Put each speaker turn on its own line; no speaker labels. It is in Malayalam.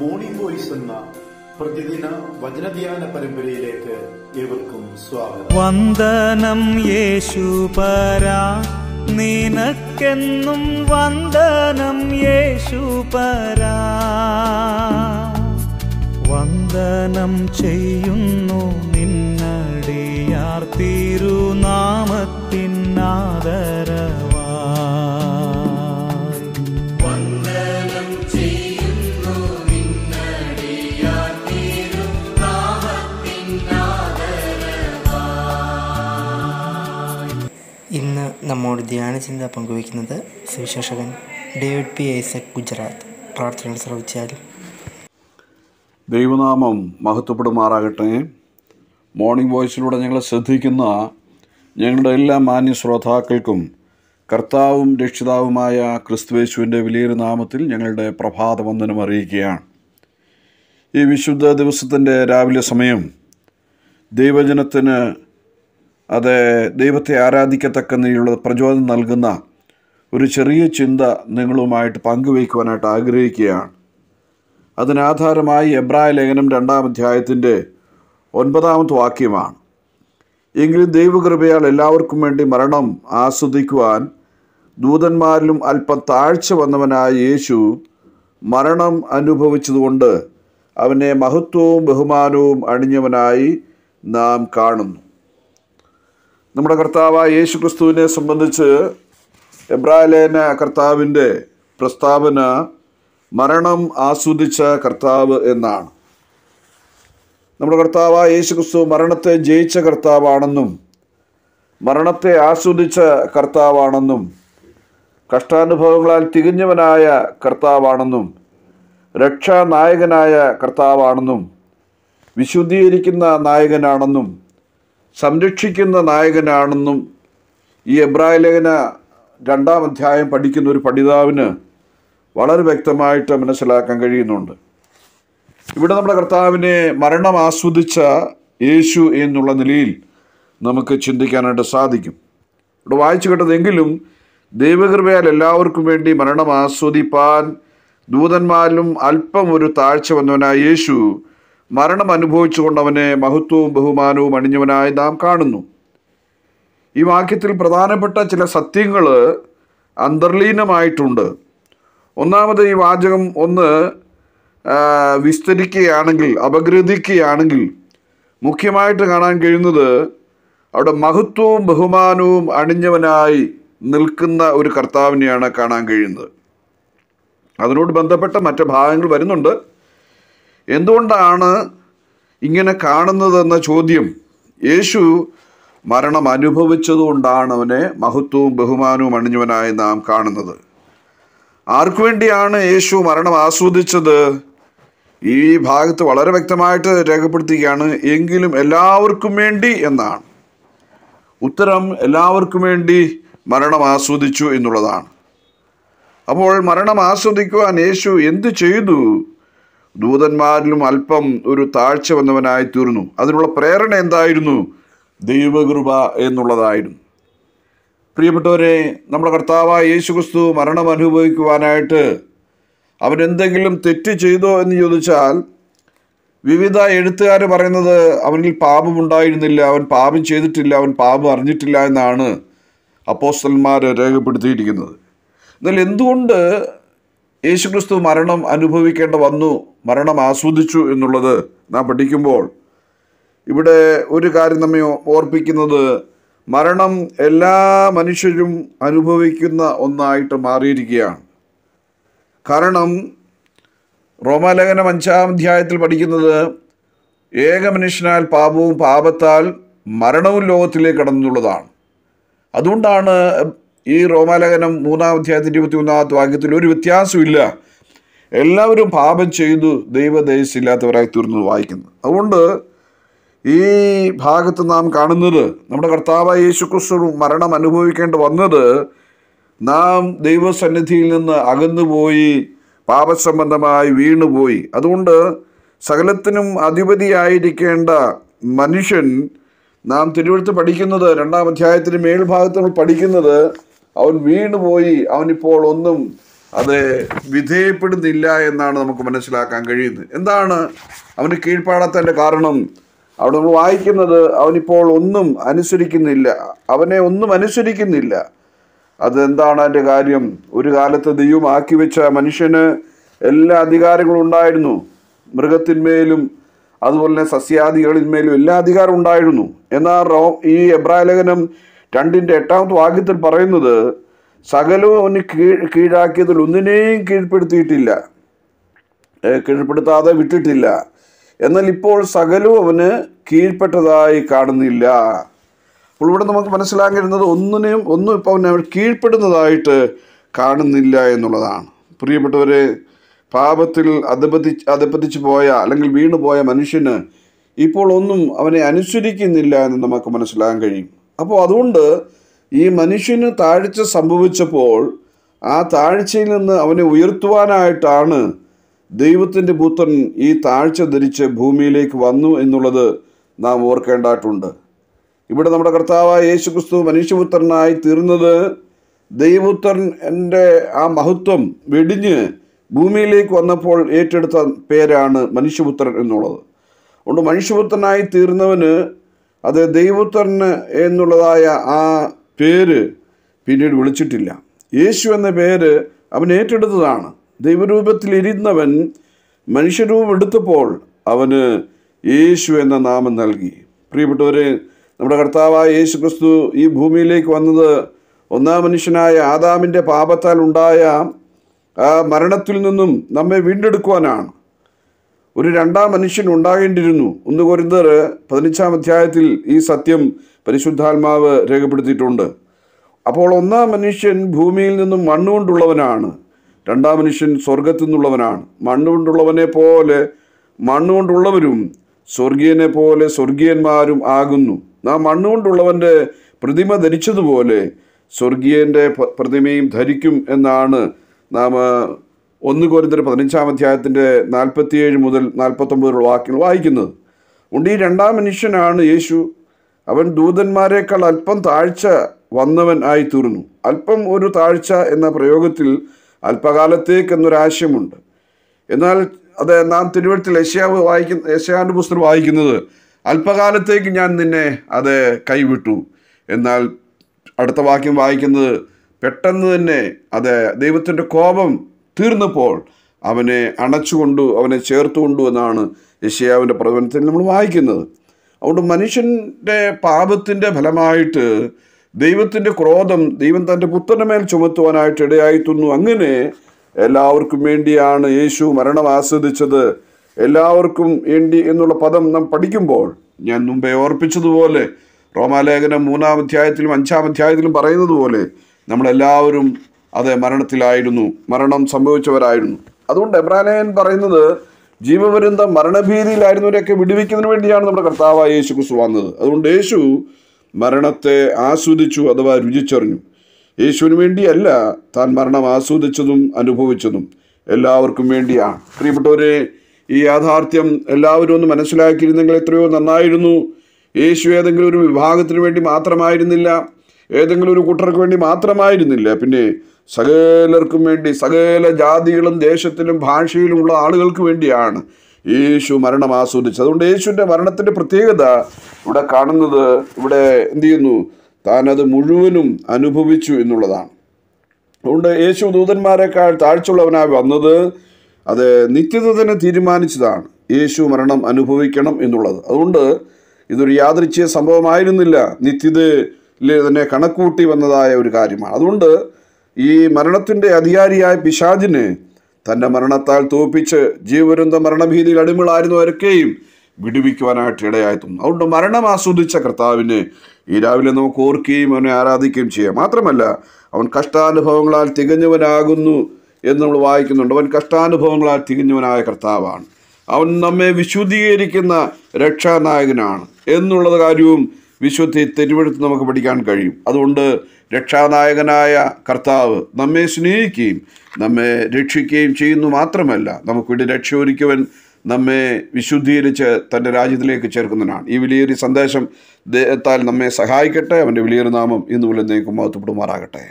മോർണിംഗ് വോയിസ് എന്ന പ്രതിദിന വചനധ്യാന പരമ്പരയിലേക്ക് ഏവർക്കും സ്വാഗതം വന്ദനം യേശു പരാ നിനക്കെന്നും വന്ദനം യേശു പരാ വന്ദനം ചെയ്യുന്നു നിന്നടിയാർ തിരുനാമത്തിനാദരം നമ്മോട് ചിന്ത പങ്കുവയ്ക്കുന്നത് സുവിശേഷകൻ ഡേവിഡ് പി ഐസക് ഗുജറാത്ത് പ്രാർത്ഥനകൾ ശ്രവിച്ചാലും ദൈവനാമം മഹത്വപ്പെടുമാറാകട്ടെ മോർണിംഗ് വോയിസിലൂടെ ഞങ്ങളെ ശ്രദ്ധിക്കുന്ന ഞങ്ങളുടെ എല്ലാ മാന്യ ശ്രോതാക്കൾക്കും കർത്താവും രക്ഷിതാവുമായ ക്രിസ്തുവേശുവിൻ്റെ വലിയൊരു നാമത്തിൽ ഞങ്ങളുടെ പ്രഭാതവന്ദനം അറിയിക്കുകയാണ് ഈ വിശുദ്ധ ദിവസത്തിൻ്റെ രാവിലെ സമയം ദൈവജനത്തിന് അത് ദൈവത്തെ ആരാധിക്കത്തക്ക പ്രചോദനം നൽകുന്ന ഒരു ചെറിയ ചിന്ത നിങ്ങളുമായിട്ട് പങ്കുവയ്ക്കുവാനായിട്ട് ആഗ്രഹിക്കുകയാണ് അതിനാധാരമായി എബ്രായ ലേഖനം രണ്ടാം അധ്യായത്തിൻ്റെ ഒൻപതാമത്തെ വാക്യമാണ് എങ്കിലും ദൈവകൃപയാൽ എല്ലാവർക്കും വേണ്ടി മരണം ആസ്വദിക്കുവാൻ ദൂതന്മാരിലും അല്പം താഴ്ച വന്നവനായ യേശു മരണം അനുഭവിച്ചതുകൊണ്ട് അവനെ മഹത്വവും ബഹുമാനവും അണിഞ്ഞവനായി നാം കാണുന്നു നമ്മുടെ കർത്താവായ യേശു ക്രിസ്തുവിനെ സംബന്ധിച്ച് എബ്രാലേന കർത്താവിൻ്റെ പ്രസ്താവന മരണം ആസ്വദിച്ച കർത്താവ് എന്നാണ് നമ്മുടെ കർത്താവായ യേശു ക്രിസ്തു മരണത്തെ ജയിച്ച കർത്താവാണെന്നും മരണത്തെ ആസ്വദിച്ച കർത്താവാണെന്നും കഷ്ടാനുഭവങ്ങളാൽ തികഞ്ഞവനായ കർത്താവാണെന്നും രക്ഷാനായകനായ കർത്താവാണെന്നും വിശുദ്ധീകരിക്കുന്ന നായകനാണെന്നും സംരക്ഷിക്കുന്ന നായകനാണെന്നും ഈ എബ്രായ ലേഖന രണ്ടാം അധ്യായം പഠിക്കുന്ന ഒരു പഠിതാവിന് വളരെ വ്യക്തമായിട്ട് മനസ്സിലാക്കാൻ കഴിയുന്നുണ്ട് ഇവിടെ നമ്മുടെ കർത്താവിനെ മരണം ആസ്വദിച്ച യേശു എന്നുള്ള നിലയിൽ നമുക്ക് ചിന്തിക്കാനായിട്ട് സാധിക്കും ഇവിടെ വായിച്ചു കേട്ടതെങ്കിലും ദൈവകൃപയാൽ എല്ലാവർക്കും വേണ്ടി മരണം ആസ്വദിപ്പാൻ ദൂതന്മാരിലും അല്പം ഒരു താഴ്ച വന്നവനായ യേശു മരണം അനുഭവിച്ചുകൊണ്ട് അവനെ മഹത്വവും ബഹുമാനവും അണിഞ്ഞവനായി നാം കാണുന്നു ഈ വാക്യത്തിൽ പ്രധാനപ്പെട്ട ചില സത്യങ്ങൾ അന്തർലീനമായിട്ടുണ്ട് ഒന്നാമത് ഈ വാചകം ഒന്ന് വിസ്തരിക്കുകയാണെങ്കിൽ അപഗ്രഥിക്കുകയാണെങ്കിൽ മുഖ്യമായിട്ട് കാണാൻ കഴിയുന്നത് അവിടെ മഹത്വവും ബഹുമാനവും അണിഞ്ഞവനായി നിൽക്കുന്ന ഒരു കർത്താവിനെയാണ് കാണാൻ കഴിയുന്നത് അതിനോട് ബന്ധപ്പെട്ട മറ്റു ഭാഗങ്ങൾ വരുന്നുണ്ട് എന്തുകൊണ്ടാണ് ഇങ്ങനെ കാണുന്നതെന്ന ചോദ്യം യേശു മരണം അനുഭവിച്ചതുകൊണ്ടാണ് അവനെ മഹത്വവും ബഹുമാനവും അണിഞ്ഞവനായി നാം കാണുന്നത് ആർക്കു വേണ്ടിയാണ് യേശു മരണം ആസ്വദിച്ചത് ഈ ഭാഗത്ത് വളരെ വ്യക്തമായിട്ട് രേഖപ്പെടുത്തുകയാണ് എങ്കിലും എല്ലാവർക്കും വേണ്ടി എന്നാണ് ഉത്തരം എല്ലാവർക്കും വേണ്ടി മരണം ആസ്വദിച്ചു എന്നുള്ളതാണ് അപ്പോൾ മരണം ആസ്വദിക്കുവാൻ യേശു എന്ത് ചെയ്തു ദൂതന്മാരിലും അല്പം ഒരു താഴ്ച വന്നവനായി തീർന്നു അതിനുള്ള പ്രേരണ എന്തായിരുന്നു ദൈവകൃപ എന്നുള്ളതായിരുന്നു പ്രിയപ്പെട്ടവരെ നമ്മുടെ കർത്താവായ യേശു ക്രിസ്തു മരണം അനുഭവിക്കുവാനായിട്ട് അവൻ എന്തെങ്കിലും തെറ്റ് ചെയ്തോ എന്ന് ചോദിച്ചാൽ വിവിധ എഴുത്തുകാർ പറയുന്നത് അവനിൽ പാപമുണ്ടായിരുന്നില്ല അവൻ പാപം ചെയ്തിട്ടില്ല അവൻ പാപം അറിഞ്ഞിട്ടില്ല എന്നാണ് അപ്പോസ്റ്റന്മാർ രേഖപ്പെടുത്തിയിരിക്കുന്നത് എന്നാൽ എന്തുകൊണ്ട് യേശുക്രിസ്തു മരണം അനുഭവിക്കേണ്ട വന്നു മരണം ആസ്വദിച്ചു എന്നുള്ളത് നാം പഠിക്കുമ്പോൾ ഇവിടെ ഒരു കാര്യം നമ്മെ ഓർപ്പിക്കുന്നത് മരണം എല്ലാ മനുഷ്യരും അനുഭവിക്കുന്ന ഒന്നായിട്ട് മാറിയിരിക്കുകയാണ് കാരണം റോമാലേഖനം അഞ്ചാം അധ്യായത്തിൽ പഠിക്കുന്നത് ഏക മനുഷ്യനാൽ പാപവും പാപത്താൽ മരണവും ലോകത്തിലേക്ക് കടന്നുള്ളതാണ് അതുകൊണ്ടാണ് ഈ റോമാലേഖനം മൂന്നാം അധ്യായത്തിൻ്റെ ഇരുപത്തി മൂന്നാമത്തെ വാക്യത്തിൽ ഒരു വ്യത്യാസമില്ല എല്ലാവരും പാപം ചെയ്തു ദൈവദേശില്ലാത്തവരായി തീർന്നു വായിക്കുന്നു അതുകൊണ്ട് ഈ ഭാഗത്ത് നാം കാണുന്നത് നമ്മുടെ കർത്താവായ യേശു ക്രിസ്തു മരണം അനുഭവിക്കേണ്ടി വന്നത് നാം ദൈവസന്നിധിയിൽ നിന്ന് അകന്നുപോയി പാപസംബന്ധമായി വീണുപോയി അതുകൊണ്ട് സകലത്തിനും അധിപതിയായിരിക്കേണ്ട മനുഷ്യൻ നാം തിരുവഴുത്ത് പഠിക്കുന്നത് രണ്ടാം അധ്യായത്തിന് മേൽഭാഗത്ത് നമ്മൾ പഠിക്കുന്നത് അവൻ വീണുപോയി അവനിപ്പോൾ ഒന്നും അത് വിധേയപ്പെടുന്നില്ല എന്നാണ് നമുക്ക് മനസ്സിലാക്കാൻ കഴിയുന്നത് എന്താണ് അവന് കീഴ്പ്പാടാത്തതിൻ്റെ കാരണം അവിടെ നമ്മൾ വായിക്കുന്നത് അവനിപ്പോൾ ഒന്നും അനുസരിക്കുന്നില്ല അവനെ ഒന്നും അനുസരിക്കുന്നില്ല അതെന്താണ് അതിൻ്റെ കാര്യം ഒരു കാലത്ത് ദൈവം ആക്കി വെച്ച മനുഷ്യന് എല്ലാ അധികാരങ്ങളും ഉണ്ടായിരുന്നു മൃഗത്തിന്മേലും അതുപോലെ തന്നെ സസ്യാദികളിന്മേലും എല്ലാ അധികാരം ഉണ്ടായിരുന്നു എന്നാൽ റോ ഈ എബ്രാഹിം ലേഖനം രണ്ടിൻ്റെ എട്ടാമത്തെ വാക്യത്തിൽ പറയുന്നത് സകലവും അവന് കീഴ് കീഴാക്കിയതിൽ ഒന്നിനെയും കീഴ്പ്പെടുത്തിയിട്ടില്ല കീഴ്പ്പെടുത്താതെ വിട്ടിട്ടില്ല എന്നാൽ ഇപ്പോൾ സകലവും അവന് കീഴ്പ്പെട്ടതായി കാണുന്നില്ല അപ്പോൾ ഇവിടെ നമുക്ക് മനസ്സിലാക്കിയിരുന്നത് ഒന്നിനെയും ഒന്നും ഇപ്പോൾ അവനെ അവർ കീഴ്പ്പെടുന്നതായിട്ട് കാണുന്നില്ല എന്നുള്ളതാണ് പ്രിയപ്പെട്ടവരെ പാപത്തിൽ അധപതി അധപതിച്ചു പോയ അല്ലെങ്കിൽ വീണുപോയ മനുഷ്യന് ഇപ്പോൾ ഒന്നും അവനെ അനുസരിക്കുന്നില്ല എന്ന് നമുക്ക് മനസ്സിലാക്കാൻ കഴിയും അപ്പോൾ അതുകൊണ്ട് ഈ മനുഷ്യന് താഴ്ച സംഭവിച്ചപ്പോൾ ആ താഴ്ചയിൽ നിന്ന് അവനെ ഉയർത്തുവാനായിട്ടാണ് ദൈവത്തിൻ്റെ പുത്രൻ ഈ താഴ്ച ധരിച്ച് ഭൂമിയിലേക്ക് വന്നു എന്നുള്ളത് നാം ഓർക്കേണ്ടതായിട്ടുണ്ട് ഇവിടെ നമ്മുടെ കർത്താവായ യേശു ക്രിസ്തു മനുഷ്യപുത്രനായി തീർന്നത് ദൈവപുത്രൻ എൻ്റെ ആ മഹത്വം വെടിഞ്ഞ് ഭൂമിയിലേക്ക് വന്നപ്പോൾ ഏറ്റെടുത്ത പേരാണ് മനുഷ്യപുത്രൻ എന്നുള്ളത് അതുകൊണ്ട് മനുഷ്യപുത്രനായി തീർന്നവന് അത് ദൈവപുത്രന് എന്നുള്ളതായ ആ പേര് പിന്നീട് വിളിച്ചിട്ടില്ല യേശു എന്ന പേര് അവൻ ഏറ്റെടുത്തതാണ് ദൈവരൂപത്തിലിരുന്നവൻ മനുഷ്യരൂപം എടുത്തപ്പോൾ അവന് യേശു എന്ന നാമം നൽകി പ്രിയപ്പെട്ടവരെ നമ്മുടെ കർത്താവായ യേശു ക്രിസ്തു ഈ ഭൂമിയിലേക്ക് വന്നത് ഒന്നാം മനുഷ്യനായ ആദാമിൻ്റെ പാപത്താൽ ഉണ്ടായ ആ മരണത്തിൽ നിന്നും നമ്മെ വീണ്ടെടുക്കുവാനാണ് ഒരു രണ്ടാം മനുഷ്യൻ ഉണ്ടാകേണ്ടിയിരുന്നു ഒന്ന് കുരുന്നർ പതിനഞ്ചാം അധ്യായത്തിൽ ഈ സത്യം പരിശുദ്ധാത്മാവ് രേഖപ്പെടുത്തിയിട്ടുണ്ട് അപ്പോൾ ഒന്നാം മനുഷ്യൻ ഭൂമിയിൽ നിന്നും മണ്ണുകൊണ്ടുള്ളവനാണ് രണ്ടാം മനുഷ്യൻ സ്വർഗത്തു നിന്നുള്ളവനാണ് മണ്ണുകൊണ്ടുള്ളവനെ പോലെ മണ്ണുകൊണ്ടുള്ളവരും സ്വർഗീയനെ പോലെ സ്വർഗീയന്മാരും ആകുന്നു നാം മണ്ണുകൊണ്ടുള്ളവൻ്റെ പ്രതിമ ധരിച്ചതുപോലെ സ്വർഗീയൻ്റെ പ്രതിമയും ധരിക്കും എന്നാണ് നാം ഒന്ന് കോരിന്തര പതിനഞ്ചാം അധ്യായത്തിൻ്റെ നാൽപ്പത്തിയേഴ് മുതൽ നാൽപ്പത്തൊമ്പതിലുള്ള വാക്യങ്ങൾ വായിക്കുന്നത് ഉണ്ട് ഈ രണ്ടാം മനുഷ്യനാണ് യേശു അവൻ ദൂതന്മാരെക്കാൾ അല്പം താഴ്ച വന്നവൻ ആയി തീർന്നു അല്പം ഒരു താഴ്ച എന്ന പ്രയോഗത്തിൽ അല്പകാലത്തേക്ക് എന്നൊരാശയമുണ്ട് എന്നാൽ അത് നാം തിരുവഴുത്തിൽ യശയാവ് വായിക്കുന്ന യശയാൻ്റെ പുസ്തകം വായിക്കുന്നത് അല്പകാലത്തേക്ക് ഞാൻ നിന്നെ അത് കൈവിട്ടു എന്നാൽ അടുത്ത വാക്യം വായിക്കുന്നത് പെട്ടെന്ന് തന്നെ അത് ദൈവത്തിൻ്റെ കോപം തീർന്നപ്പോൾ അവനെ അണച്ചുകൊണ്ടു അവനെ ചേർത്തുകൊണ്ടു എന്നാണ് യശയാവിൻ്റെ പ്രവചനത്തിൽ നമ്മൾ വായിക്കുന്നത് അതുകൊണ്ട് മനുഷ്യൻ്റെ പാപത്തിൻ്റെ ഫലമായിട്ട് ദൈവത്തിൻ്റെ ക്രോധം ദൈവം തൻ്റെ പുത്രൻ്റെ മേൽ ചുമത്തുവാനായിട്ട് ഇടയായിത്തുന്നു അങ്ങനെ എല്ലാവർക്കും വേണ്ടിയാണ് യേശു മരണം ആസ്വദിച്ചത് എല്ലാവർക്കും വേണ്ടി എന്നുള്ള പദം നാം പഠിക്കുമ്പോൾ ഞാൻ മുമ്പേ ഓർപ്പിച്ചതുപോലെ റോമാലേഖനം മൂന്നാം അധ്യായത്തിലും അഞ്ചാം അധ്യായത്തിലും പറയുന്നത് പോലെ നമ്മളെല്ലാവരും അതെ മരണത്തിലായിരുന്നു മരണം സംഭവിച്ചവരായിരുന്നു അതുകൊണ്ട് എബ്രാലേഖൻ പറയുന്നത് ജീവപര്യന്ത മരണഭീതിയിലായിരുന്നവരെയൊക്കെ വിടുവിക്കുന്നതിന് വേണ്ടിയാണ് നമ്മുടെ കർത്താവായ യേശു ക്രിസ്തു വന്നത് അതുകൊണ്ട് യേശു മരണത്തെ ആസ്വദിച്ചു അഥവാ രുചിച്ചറിഞ്ഞു യേശുവിന് വേണ്ടിയല്ല താൻ മരണം ആസ്വദിച്ചതും അനുഭവിച്ചതും എല്ലാവർക്കും വേണ്ടിയാണ് പ്രിയപ്പെട്ടവരെ ഈ യാഥാർത്ഥ്യം എല്ലാവരും ഒന്ന് മനസ്സിലാക്കിയിരുന്നെങ്കിൽ എത്രയോ നന്നായിരുന്നു യേശു ഏതെങ്കിലും ഒരു വിഭാഗത്തിന് വേണ്ടി മാത്രമായിരുന്നില്ല ഏതെങ്കിലും ഒരു കൂട്ടർക്ക് വേണ്ടി മാത്രമായിരുന്നില്ല പിന്നെ സകലർക്കും വേണ്ടി സകല ജാതികളും ദേശത്തിലും ഭാഷയിലുമുള്ള ആളുകൾക്ക് വേണ്ടിയാണ് യേശു മരണം ആസ്വദിച്ചത് അതുകൊണ്ട് യേശുവിൻ്റെ മരണത്തിൻ്റെ പ്രത്യേകത ഇവിടെ കാണുന്നത് ഇവിടെ എന്ത് ചെയ്യുന്നു താനത് മുഴുവനും അനുഭവിച്ചു എന്നുള്ളതാണ് അതുകൊണ്ട് യേശു ദൂതന്മാരെക്കാൾ താഴ്ചയുള്ളവനായി വന്നത് അത് നിത്യത തന്നെ തീരുമാനിച്ചതാണ് യേശു മരണം അനുഭവിക്കണം എന്നുള്ളത് അതുകൊണ്ട് ഇതൊരു യാദൃച്ഛ്യ സംഭവമായിരുന്നില്ല നിത്യതയിൽ തന്നെ കണക്കൂട്ടി വന്നതായ ഒരു കാര്യമാണ് അതുകൊണ്ട് ഈ മരണത്തിൻ്റെ അധികാരിയായ പിശാജിന് തൻ്റെ മരണത്താൽ തോപ്പിച്ച് ജീവരുന്ത മരണഭീതിയിൽ അടിമകളായിരുന്നവരൊക്കെയും വിടുവിക്കുവാനായിട്ട് ഇടയായിത്തും അതുകൊണ്ട് മരണം ആസ്വദിച്ച കർത്താവിന് ഈ രാവിലെ നമുക്ക് ഓർക്കുകയും അവനെ ആരാധിക്കുകയും ചെയ്യാം മാത്രമല്ല അവൻ കഷ്ടാനുഭവങ്ങളാൽ തികഞ്ഞവനാകുന്നു എന്ന് നമ്മൾ വായിക്കുന്നുണ്ട് അവൻ കഷ്ടാനുഭവങ്ങളാൽ തികഞ്ഞവനായ കർത്താവാണ് അവൻ നമ്മെ വിശുദ്ധീകരിക്കുന്ന രക്ഷാനായകനാണ് എന്നുള്ളത് കാര്യവും വിശുദ്ധി തെരുവെടുത്ത് നമുക്ക് പഠിക്കാൻ കഴിയും അതുകൊണ്ട് രക്ഷാനായകനായ കർത്താവ് നമ്മെ സ്നേഹിക്കുകയും നമ്മെ രക്ഷിക്കുകയും ചെയ്യുന്നു മാത്രമല്ല നമുക്കിവിടെ രക്ഷ ഒരുക്കുവൻ നമ്മെ വിശുദ്ധീകരിച്ച് തൻ്റെ രാജ്യത്തിലേക്ക് ചേർക്കുന്നതിനാണ് ഈ വിലയേറിയ സന്ദേശം ദേഹത്താൽ നമ്മെ സഹായിക്കട്ടെ അവൻ്റെ വിലയേറിയ നാമം ഇന്നുപോലെ നീക്കം മഹത്വപ്പെടുമാറാകട്ടെ